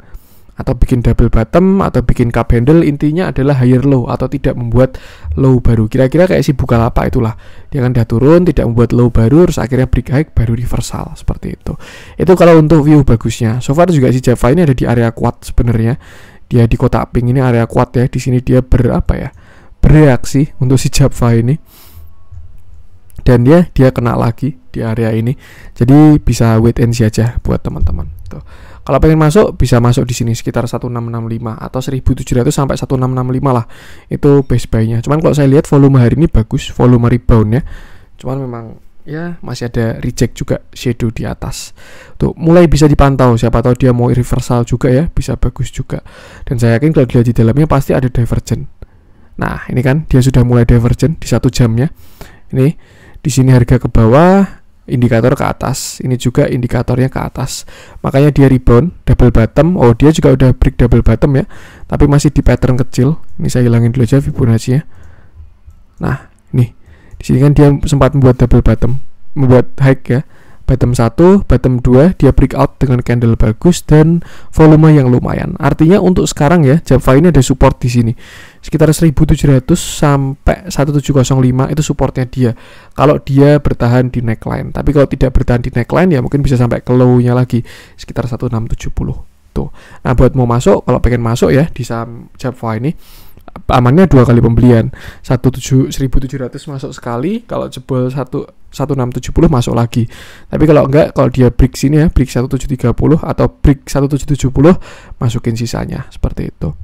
atau bikin double bottom atau bikin cup handle intinya adalah higher low atau tidak membuat low baru kira-kira kayak si Bukalapak itulah dia kan udah turun tidak membuat low baru terus akhirnya break high baru reversal seperti itu itu kalau untuk view bagusnya so far juga si Java ini ada di area kuat sebenarnya dia di kotak pink ini area kuat ya di sini dia berapa ya bereaksi untuk si Java ini dan dia ya, dia kena lagi di area ini jadi bisa wait and see aja buat teman-teman tuh kalau pengen masuk bisa masuk di sini sekitar 1665 atau 1700 sampai 1665 lah. Itu base buy-nya. Cuman kalau saya lihat volume hari ini bagus, volume rebound ya. Cuman memang ya masih ada reject juga shadow di atas tuh mulai bisa dipantau siapa tahu dia mau reversal juga ya bisa bagus juga dan saya yakin kalau dilihat di dalamnya pasti ada divergent nah ini kan dia sudah mulai divergent di satu jamnya ini di sini harga ke bawah indikator ke atas ini juga indikatornya ke atas makanya dia rebound double bottom oh dia juga udah break double bottom ya tapi masih di pattern kecil ini saya hilangin dulu aja Fibonacci ya nah ini, di sini kan dia sempat membuat double bottom membuat high ya bottom 1, bottom 2 dia break out dengan candle bagus dan volume yang lumayan. Artinya untuk sekarang ya, Java ini ada support di sini sekitar 1700 sampai 1705 itu supportnya dia kalau dia bertahan di neckline tapi kalau tidak bertahan di neckline ya mungkin bisa sampai ke low-nya lagi sekitar 1670 tuh nah buat mau masuk kalau pengen masuk ya di saham Java ini amannya dua kali pembelian 1700 masuk sekali kalau jebol 1 1670 masuk lagi tapi kalau enggak kalau dia break sini ya break 1730 atau break 1770 masukin sisanya seperti itu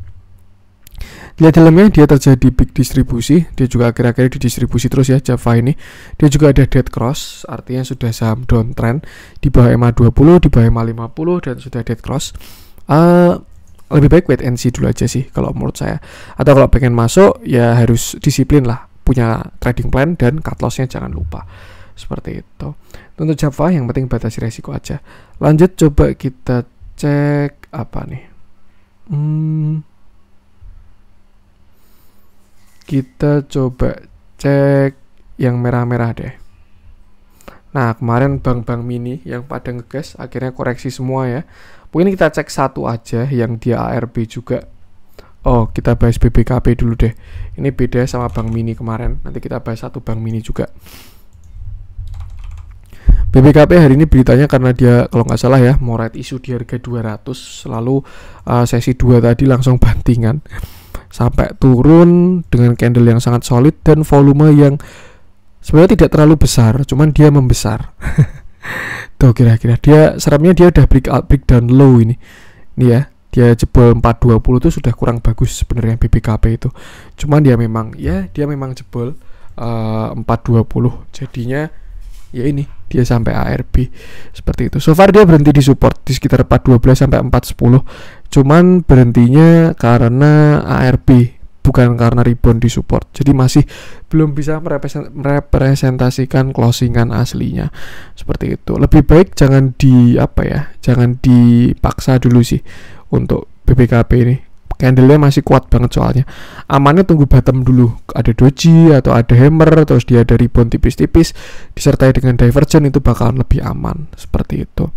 Lihat dalamnya dia terjadi big distribusi, dia juga akhir-akhir distribusi terus ya Java ini. Dia juga ada dead cross, artinya sudah saham downtrend di bawah EMA 20, di bawah EMA 50 dan sudah dead cross. Uh, lebih baik wait and see dulu aja sih kalau menurut saya. Atau kalau pengen masuk ya harus disiplin lah, punya trading plan dan cut lossnya jangan lupa. Seperti itu. Untuk Java yang penting batasi resiko aja. Lanjut coba kita cek apa nih. Hmm, kita coba cek yang merah-merah deh. Nah, kemarin bank-bank mini yang pada ngegas akhirnya koreksi semua ya. Mungkin kita cek satu aja yang dia ARB juga. Oh, kita bahas BBKP dulu deh. Ini beda sama bank mini kemarin. Nanti kita bahas satu bank mini juga. BBKP hari ini beritanya karena dia kalau nggak salah ya mau isu di harga 200 selalu uh, eh, sesi 2 tadi langsung bantingan sampai turun dengan candle yang sangat solid dan volume yang sebenarnya tidak terlalu besar, cuman dia membesar. [laughs] Tuh kira-kira dia seremnya dia udah break out break down low ini. Ini ya, dia jebol 420 itu sudah kurang bagus sebenarnya BBKP itu. Cuman dia memang ya dia memang jebol eh, uh, 420. Jadinya ya ini dia sampai ARB seperti itu. So far dia berhenti di support di sekitar 412 sampai 410 cuman berhentinya karena ARB bukan karena rebound di support jadi masih belum bisa merepresentasikan closingan aslinya seperti itu lebih baik jangan di apa ya jangan dipaksa dulu sih untuk BBKP ini candlenya masih kuat banget soalnya amannya tunggu bottom dulu ada doji atau ada hammer terus dia ada rebound tipis-tipis disertai dengan divergent itu bakalan lebih aman seperti itu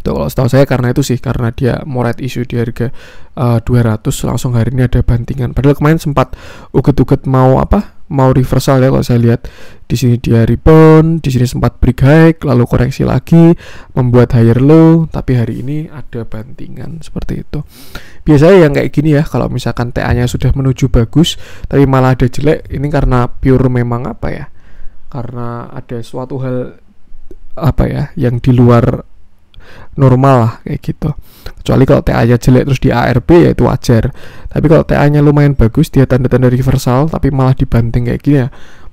Tuh gitu. kalau setahu saya karena itu sih karena dia moret isu di harga uh, eh, 200 langsung hari ini ada bantingan. Padahal kemarin sempat uget-uget mau apa? Mau reversal ya kalau saya lihat di sini dia rebound, di sini sempat break high, lalu koreksi lagi, membuat higher low, tapi hari ini ada bantingan seperti itu. Biasanya yang kayak gini ya, kalau misalkan TA-nya sudah menuju bagus, tapi malah ada jelek, ini karena pure memang apa ya? Karena ada suatu hal apa ya yang di luar normal lah kayak gitu kecuali kalau TA-nya jelek terus di ARB ya itu wajar tapi kalau TA-nya lumayan bagus dia tanda-tanda reversal tapi malah dibanting kayak gini ya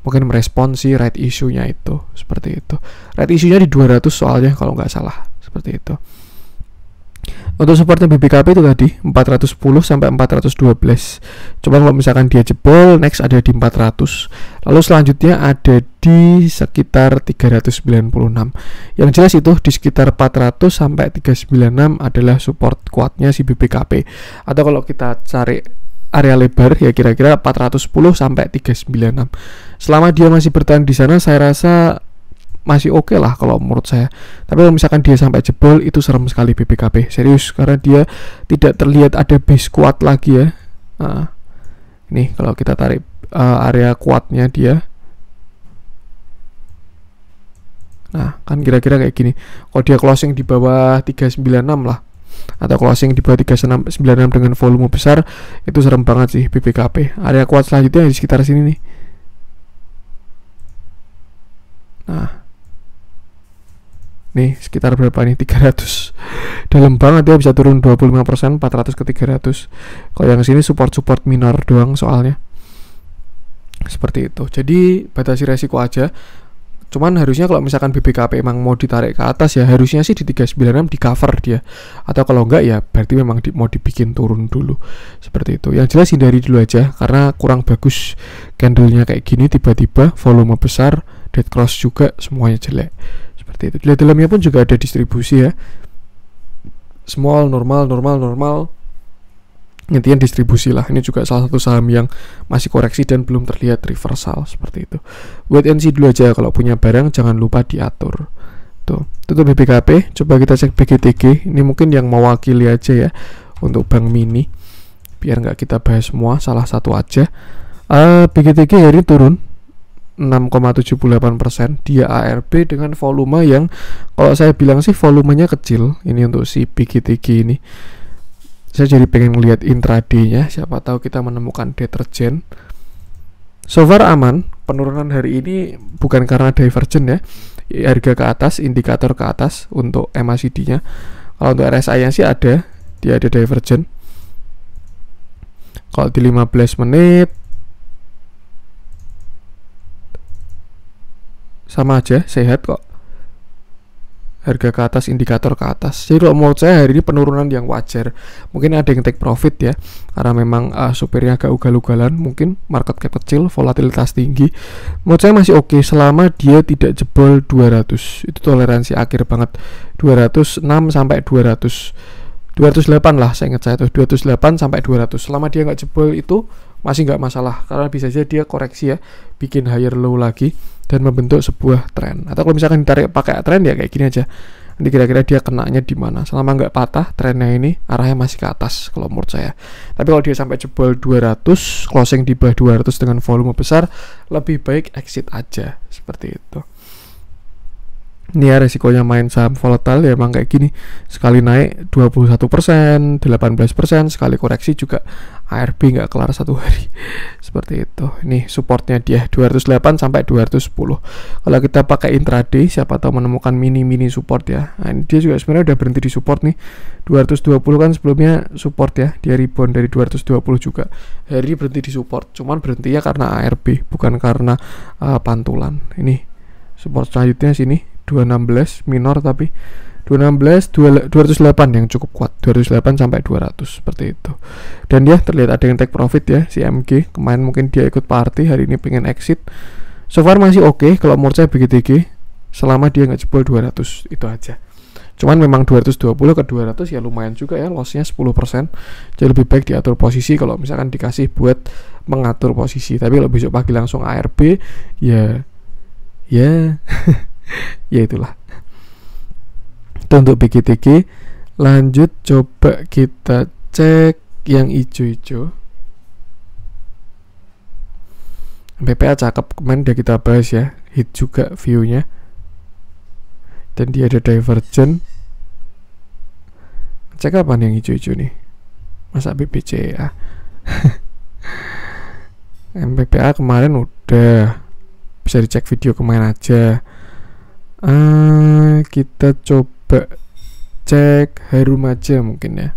mungkin si rate issue-nya itu seperti itu rate isunya nya di 200 soalnya kalau nggak salah seperti itu untuk supportnya BBKP itu tadi 410 sampai 412. Coba kalau misalkan dia jebol, next ada di 400. Lalu selanjutnya ada di sekitar 396. Yang jelas itu di sekitar 400 sampai 396 adalah support kuatnya si BBKP. Atau kalau kita cari area lebar ya kira-kira 410 sampai 396. Selama dia masih bertahan di sana saya rasa masih oke okay lah kalau menurut saya tapi kalau misalkan dia sampai jebol itu serem sekali BPKB serius karena dia tidak terlihat ada base kuat lagi ya nah, ini kalau kita tarik uh, area kuatnya dia Nah, kan kira-kira kayak gini. Kalau dia closing di bawah 396 lah atau closing di bawah 396 dengan volume besar itu serem banget sih BBKP. Area kuat selanjutnya di sekitar sini nih. Nah, nih sekitar berapa nih 300 dalam banget dia bisa turun 25% 400 ke 300 kalau yang sini support-support minor doang soalnya seperti itu jadi batasi resiko aja cuman harusnya kalau misalkan BBKP emang mau ditarik ke atas ya harusnya sih di 396 di cover dia atau kalau enggak ya berarti memang di, mau dibikin turun dulu seperti itu yang jelas hindari dulu aja karena kurang bagus candlenya kayak gini tiba-tiba volume besar dead cross juga semuanya jelek seperti itu. Di dalamnya pun juga ada distribusi ya. Small, normal, normal, normal. Intinya distribusi lah. Ini juga salah satu saham yang masih koreksi dan belum terlihat reversal seperti itu. Wait and see dulu aja kalau punya barang jangan lupa diatur. Tuh, tutup BBKP. Coba kita cek BGTG. Ini mungkin yang mewakili aja ya untuk bank mini. Biar nggak kita bahas semua, salah satu aja. Uh, eh, BGTG hari turun 6,78 persen dia ARB dengan volume yang kalau saya bilang sih volumenya kecil ini untuk si PGTG ini saya jadi pengen melihat intraday-nya siapa tahu kita menemukan deterjen so far aman penurunan hari ini bukan karena divergen ya harga ke atas indikator ke atas untuk MACD nya kalau untuk RSI nya sih ada dia ada divergen kalau di 15 menit sama aja sehat kok harga ke atas indikator ke atas jadi kalau menurut saya hari ini penurunan yang wajar mungkin ada yang take profit ya karena memang uh, supirnya agak ugal-ugalan mungkin market cap kecil volatilitas tinggi menurut saya masih oke okay, selama dia tidak jebol 200 itu toleransi akhir banget 206 sampai 200 208 lah saya ingat saya tuh 208 sampai 200 selama dia nggak jebol itu masih nggak masalah karena bisa saja dia koreksi ya bikin higher low lagi dan membentuk sebuah tren. Atau kalau misalkan ditarik pakai tren ya kayak gini aja. Nanti kira-kira dia kenanya di mana. Selama nggak patah, trennya ini arahnya masih ke atas kalau menurut saya. Tapi kalau dia sampai jebol 200, closing di bawah 200 dengan volume besar, lebih baik exit aja seperti itu. Ini ya resikonya main saham volatile ya emang kayak gini. Sekali naik 21%, 18%, sekali koreksi juga ARB nggak kelar satu hari [laughs] seperti itu ini supportnya dia 208 sampai 210 kalau kita pakai intraday siapa tahu menemukan mini-mini support ya nah, ini dia juga sebenarnya udah berhenti di support nih 220 kan sebelumnya support ya dia rebound dari 220 juga hari berhenti di support cuman berhenti ya karena ARB bukan karena uh, pantulan ini support selanjutnya sini 216 minor tapi 216 208 yang cukup kuat 208 sampai 200 seperti itu dan dia ya, terlihat ada yang take profit ya si MG kemarin mungkin dia ikut party hari ini pengen exit so far masih oke okay, kalau menurut saya BGTG selama dia nggak jebol 200 itu aja cuman memang 220 ke 200 ya lumayan juga ya lossnya 10% jadi lebih baik diatur posisi kalau misalkan dikasih buat mengatur posisi tapi kalau besok pagi langsung ARB ya ya [laughs] ya itulah itu untuk BGTG lanjut coba kita cek yang ijo-ijo BPA cakep kemarin udah kita bahas ya hit juga viewnya dan dia ada divergent cek apa nih yang hijau-hijau nih masa BPCA [laughs] MPPA kemarin udah bisa dicek video kemarin aja uh, kita coba Coba cek harum aja mungkin ya.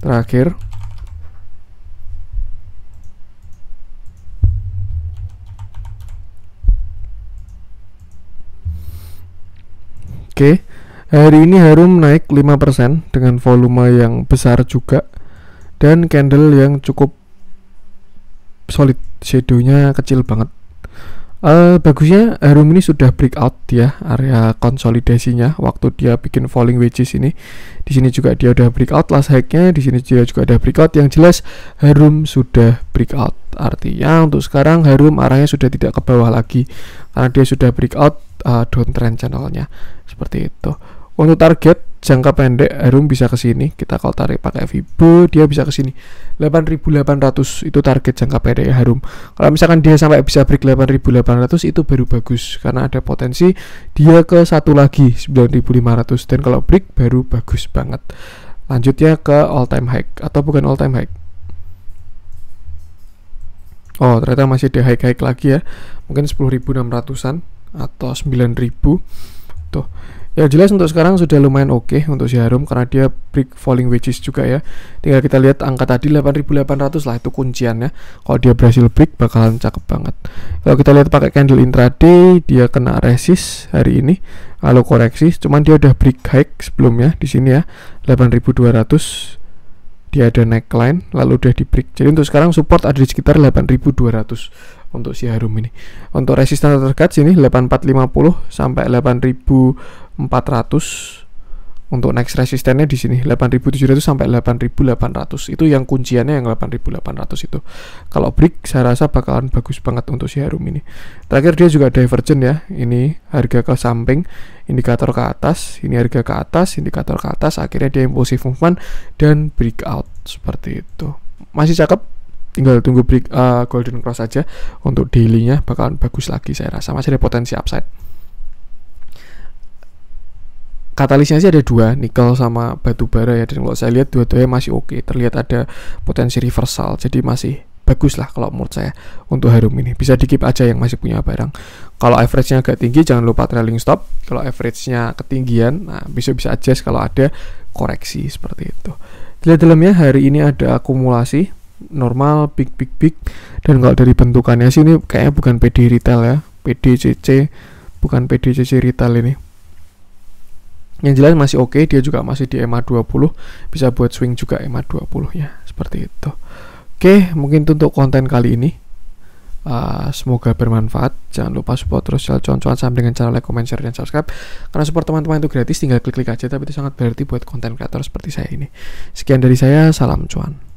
Terakhir. Oke, hari ini harum naik 5% dengan volume yang besar juga dan candle yang cukup solid, shadownya kecil banget. Eh, bagusnya Harum ini sudah breakout ya area konsolidasinya waktu dia bikin falling wedges ini. Di sini juga dia udah breakout last high-nya, di sini dia juga ada breakout yang jelas Harum sudah breakout. Artinya untuk sekarang Harum arahnya sudah tidak ke bawah lagi karena dia sudah breakout uh, eh, downtrend channelnya. Seperti itu. Untuk target jangka pendek Harum bisa ke sini. Kita kalau tarik pakai Fibo dia bisa ke sini. 8800 itu target jangka pendek ya, Harum. Kalau misalkan dia sampai bisa break 8800 itu baru bagus karena ada potensi dia ke satu lagi 9500 dan kalau break baru bagus banget. Lanjutnya ke all time high atau bukan all time high. Oh, ternyata masih di high-high lagi ya. Mungkin 10.600-an atau 9.000. Tuh. Ya jelas untuk sekarang sudah lumayan oke okay untuk si Harum karena dia break falling wedges juga ya tinggal kita lihat angka tadi 8800 lah itu kunciannya kalau dia berhasil break bakalan cakep banget kalau kita lihat pakai candle intraday dia kena resist hari ini lalu koreksi cuman dia udah break high sebelumnya di sini ya 8200 dia ada neckline lalu udah di break jadi untuk sekarang support ada di sekitar 8200 untuk si harum ini untuk resisten terdekat sini 8450 sampai 8400 untuk next resistennya di sini 8700 sampai 8800 itu yang kunciannya yang 8800 itu kalau break saya rasa bakalan bagus banget untuk si harum ini terakhir dia juga divergent ya ini harga ke samping indikator ke atas ini harga ke atas indikator ke atas akhirnya dia impulsive movement dan breakout seperti itu masih cakep tinggal tunggu break uh, golden cross aja untuk dailynya bakalan bagus lagi saya rasa masih ada potensi upside katalisnya sih ada dua nikel sama batu bara ya dan kalau saya lihat dua-duanya masih oke okay. terlihat ada potensi reversal jadi masih bagus lah kalau menurut saya untuk harum ini bisa dikip aja yang masih punya barang kalau average-nya agak tinggi jangan lupa trailing stop kalau average-nya ketinggian nah bisa-bisa adjust kalau ada koreksi seperti itu dilihat dalamnya hari ini ada akumulasi normal, big, big, big. Dan kalau dari bentukannya sih ini kayaknya bukan PD retail ya, PDCC, bukan PDCC retail ini. Yang jelas masih oke, okay, dia juga masih di ma 20, bisa buat swing juga ma 20 ya, seperti itu. Oke, mungkin itu untuk konten kali ini. Uh, semoga bermanfaat. Jangan lupa support terus channel cuan-cuan sampai dengan cara like, comment, share, dan subscribe. Karena support teman-teman itu gratis, tinggal klik-klik aja. Tapi itu sangat berarti buat konten kreator seperti saya ini. Sekian dari saya, salam cuan.